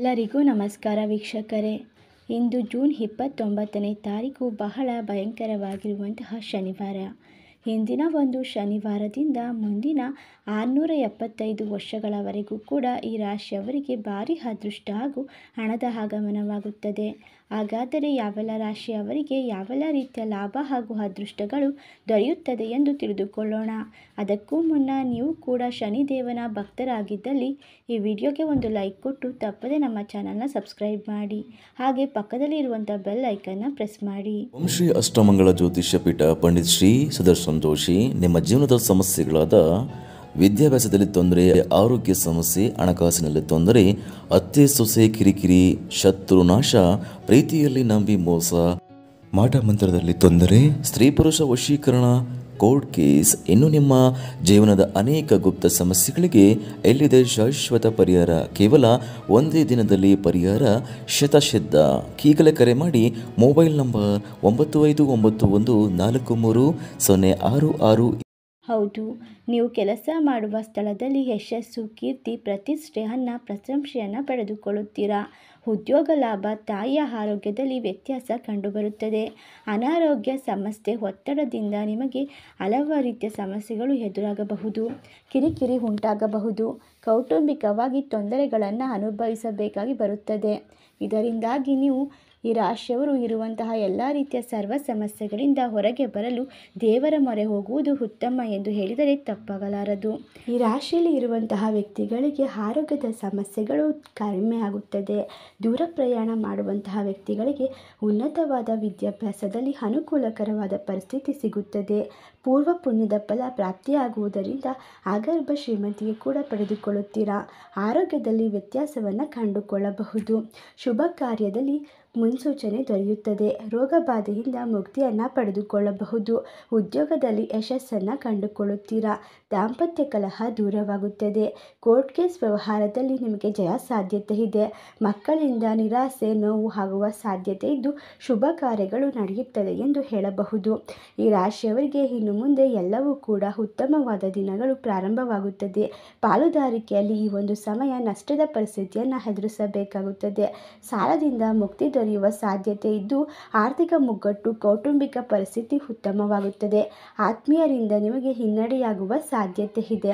ಎಲ್ಲರಿಗೂ ನಮಸ್ಕಾರ ವೀಕ್ಷಕರೇ ಇಂದು ಜೂನ್ ಇಪ್ಪತ್ತೊಂಬತ್ತನೇ ತಾರೀಕು ಬಹಳ ಭಯಂಕರವಾಗಿರುವಂತಹ ಶನಿವಾರ ಹಿಂದಿನ ಒಂದು ಶನಿವಾರದಿಂದ ಮುಂದಿನ ಆರುನೂರ ಎಪ್ಪತ್ತೈದು ವರ್ಷಗಳವರೆಗೂ ಕೂಡ ಈ ರಾಶಿಯವರಿಗೆ ಭಾರಿ ಅದೃಷ್ಟ ಹಾಗೂ ಹಣದ ಆಗಮನವಾಗುತ್ತದೆ ಹಾಗಾದರೆ ಯಾವೆಲ್ಲ ರಾಶಿಯವರಿಗೆ ಯಾವೆಲ್ಲ ರೀತಿಯ ಲಾಭ ಹಾಗೂ ಅದೃಷ್ಟಗಳು ದೊರೆಯುತ್ತದೆ ಎಂದು ತಿಳಿದುಕೊಳ್ಳೋಣ ಅದಕ್ಕೂ ಮುನ್ನ ನೀವು ಕೂಡ ಶನಿದೇವನ ಭಕ್ತರಾಗಿದ್ದಲ್ಲಿ ಈ ವಿಡಿಯೋಗೆ ಒಂದು ಲೈಕ್ ಕೊಟ್ಟು ತಪ್ಪದೆ ನಮ್ಮ ಚಾನಲ್ನ ಸಬ್ಸ್ಕ್ರೈಬ್ ಮಾಡಿ ಹಾಗೆ ಪಕ್ಕದಲ್ಲಿ ಇರುವಂಥ ಬೆಲ್ ಐಕನ್ನ ಪ್ರೆಸ್ ಮಾಡಿ ಶ್ರೀ ಅಷ್ಟಮಂಗಳ ಜ್ಯೋತಿಷ್ಯ ಪೀಠ ಪಂಡಿತ್ ಶ್ರೀ ಸುದರ್ಶನ್ ಜೋಶಿ ನಿಮ್ಮ ಜೀವನದ ಸಮಸ್ಯೆಗಳಾದ ವಿದ್ಯಾಭ್ಯಾಸದಲ್ಲಿ ತೊಂದರೆ ಆರೋಗ್ಯ ಸಮಸ್ಯೆ ಹಣಕಾಸಿನಲ್ಲಿ ತೊಂದರೆ ಅತ್ತೆ ಸೊಸೆ ಕಿರಿಕಿರಿ ಶತ್ರು ನಾಶ ಪ್ರೀತಿಯಲ್ಲಿ ನಂಬಿ ಮೋಸ ಮಂತ್ರದಲ್ಲಿ ತೊಂದರೆ ಸ್ತ್ರೀ ಪುರುಷ ವಶೀಕರಣ ಕೋರ್ಟ್ ಕೇಸ್ ಇನ್ನು ನಿಮ್ಮ ಜೀವನದ ಅನೇಕ ಗುಪ್ತ ಸಮಸ್ಯೆಗಳಿಗೆ ಎಲ್ಲಿದೆ ಶಾಶ್ವತ ಪರಿಹಾರ ಕೇವಲ ಒಂದೇ ದಿನದಲ್ಲಿ ಪರಿಹಾರ ಶತಶಿದ್ಧ ಕೀಗಲೇ ಕರೆ ಮಾಡಿ ಮೊಬೈಲ್ ನಂಬರ್ ಒಂಬತ್ತು ಐದು ಒಂಬತ್ತು ಒಂದು ನಾಲ್ಕು ಮೂರು ಸೊನ್ನೆ ಆರು ಆರು ಹೌದು ನೀವು ಕೆಲಸ ಮಾಡುವ ಸ್ಥಳದಲ್ಲಿ ಯಶಸ್ಸು ಕೀರ್ತಿ ಪ್ರತಿಷ್ಠೆ ಪ್ರಶಂಸೆಯನ್ನು ಪಡೆದುಕೊಳ್ಳುತ್ತೀರಾ ಉದ್ಯೋಗ ಲಾಭ ತಾಯಿಯ ಆರೋಗ್ಯದಲ್ಲಿ ವ್ಯತ್ಯಾಸ ಕಂಡುಬರುತ್ತದೆ ಅನಾರೋಗ್ಯ ಸಮಸ್ಯೆ ಒತ್ತಡದಿಂದ ನಿಮಗೆ ಹಲವು ರೀತಿಯ ಸಮಸ್ಯೆಗಳು ಎದುರಾಗಬಹುದು ಕಿರಿಕಿರಿ ಉಂಟಾಗಬಹುದು ಕೌಟುಂಬಿಕವಾಗಿ ತೊಂದರೆಗಳನ್ನು ಅನುಭವಿಸಬೇಕಾಗಿ ಬರುತ್ತದೆ ಇದರಿಂದಾಗಿ ನೀವು ಈ ರಾಶಿಯವರು ಇರುವಂತಹ ಎಲ್ಲ ರೀತಿಯ ಸರ್ವ ಸಮಸ್ಯೆಗಳಿಂದ ಹೊರಗೆ ಬರಲು ದೇವರ ಮೊರೆ ಹೋಗುವುದು ಉತ್ತಮ ಎಂದು ಹೇಳಿದರೆ ತಪ್ಪಾಗಲಾರದು ಈ ರಾಶಿಯಲ್ಲಿ ಇರುವಂತಹ ವ್ಯಕ್ತಿಗಳಿಗೆ ಆರೋಗ್ಯದ ಸಮಸ್ಯೆಗಳು ಕಡಿಮೆ ಆಗುತ್ತದೆ ದೂರ ಪ್ರಯಾಣ ಮಾಡುವಂತಹ ವ್ಯಕ್ತಿಗಳಿಗೆ ಉನ್ನತವಾದ ವಿದ್ಯಾಭ್ಯಾಸದಲ್ಲಿ ಅನುಕೂಲಕರವಾದ ಪರಿಸ್ಥಿತಿ ಸಿಗುತ್ತದೆ ಪೂರ್ವ ಪುಣ್ಯದ ಫಲ ಪ್ರಾಪ್ತಿಯಾಗುವುದರಿಂದ ಆಗರ್ಭ ಶ್ರೀಮಂತಿಗೆ ಕೂಡ ಪಡೆದುಕೊಳ್ಳುತ್ತೀರಾ ಆರೋಗ್ಯದಲ್ಲಿ ವ್ಯತ್ಯಾಸವನ್ನು ಕಂಡುಕೊಳ್ಳಬಹುದು ಶುಭ ಕಾರ್ಯದಲ್ಲಿ ಮುನ್ಸೂಚನೆ ದೊರೆಯುತ್ತದೆ ರೋಗ ಬಾಧೆಯಿಂದ ಮುಕ್ತಿಯನ್ನು ಪಡೆದುಕೊಳ್ಳಬಹುದು ಉದ್ಯೋಗದಲ್ಲಿ ಯಶಸ್ಸನ್ನು ಕಂಡುಕೊಳ್ಳುತ್ತೀರಾ ದಾಂಪತ್ಯ ಕಲಹ ದೂರವಾಗುತ್ತದೆ ಕೋರ್ಟ್ ಕೇಸ್ ವ್ಯವಹಾರದಲ್ಲಿ ನಿಮಗೆ ಜಯ ಸಾಧ್ಯತೆ ಇದೆ ಮಕ್ಕಳಿಂದ ನಿರಾಸೆ ನೋವು ಆಗುವ ಸಾಧ್ಯತೆ ಇದ್ದು ಶುಭ ಕಾರ್ಯಗಳು ನಡೆಯುತ್ತದೆ ಎಂದು ಹೇಳಬಹುದು ಈ ರಾಶಿಯವರಿಗೆ ಇನ್ನು ಮುಂದೆ ಎಲ್ಲವೂ ಕೂಡ ಉತ್ತಮವಾದ ದಿನಗಳು ಪ್ರಾರಂಭವಾಗುತ್ತದೆ ಪಾಲುದಾರಿಕೆಯಲ್ಲಿ ಈ ಒಂದು ಸಮಯ ನಷ್ಟದ ಪರಿಸ್ಥಿತಿಯನ್ನು ಎದುರಿಸಬೇಕಾಗುತ್ತದೆ ಸಾಲದಿಂದ ಮುಕ್ತಿ ದೊರೆಯುವ ಸಾಧ್ಯತೆ ಇದ್ದು ಆರ್ಥಿಕ ಮುಗ್ಗಟ್ಟು ಕೌಟುಂಬಿಕ ಪರಿಸ್ಥಿತಿ ಉತ್ತಮವಾಗುತ್ತದೆ ಆತ್ಮೀಯರಿಂದ ನಿಮಗೆ ಹಿನ್ನಡೆಯಾಗುವ ಸಾಧ್ಯತೆ ಇದೆ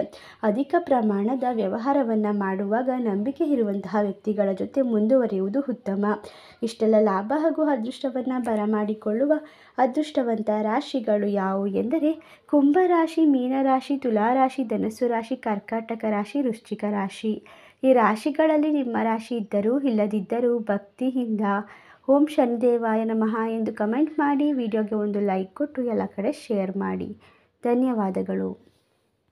ಅಧಿಕ ಪ್ರಮಾಣದ ವ್ಯವಹಾರವನ್ನು ಮಾಡುವಾಗ ನಂಬಿಕೆ ಇರುವಂತಹ ವ್ಯಕ್ತಿಗಳ ಜೊತೆ ಮುಂದುವರಿಯುವುದು ಉತ್ತಮ ಇಷ್ಟೆಲ್ಲ ಲಾಭ ಹಾಗೂ ಅದೃಷ್ಟವನ್ನು ಬರಮಾಡಿಕೊಳ್ಳುವ ಅದೃಷ್ಟವಂತ ರಾಶಿಗಳು ಯಾವುವು ಎಂದರೆ ಕುಂಭರಾಶಿ ಮೀನರಾಶಿ ತುಲಾರಾಶಿ ಧನಸ್ಸು ರಾಶಿ ಕರ್ಕಾಟಕ ರಾಶಿ ವೃಶ್ಚಿಕ ರಾಶಿ ಈ ರಾಶಿಗಳಲ್ಲಿ ನಿಮ್ಮ ರಾಶಿ ಇದ್ದರೂ ಇಲ್ಲದಿದ್ದರೂ ಭಕ್ತಿಯಿಂದ ಓಂ ಶನಿದೇವಾಯ ನಮಃ ಎಂದು ಕಮೆಂಟ್ ಮಾಡಿ ವಿಡಿಯೋಗೆ ಒಂದು ಲೈಕ್ ಕೊಟ್ಟು ಎಲ್ಲ ಕಡೆ ಶೇರ್ ಮಾಡಿ ಧನ್ಯವಾದಗಳು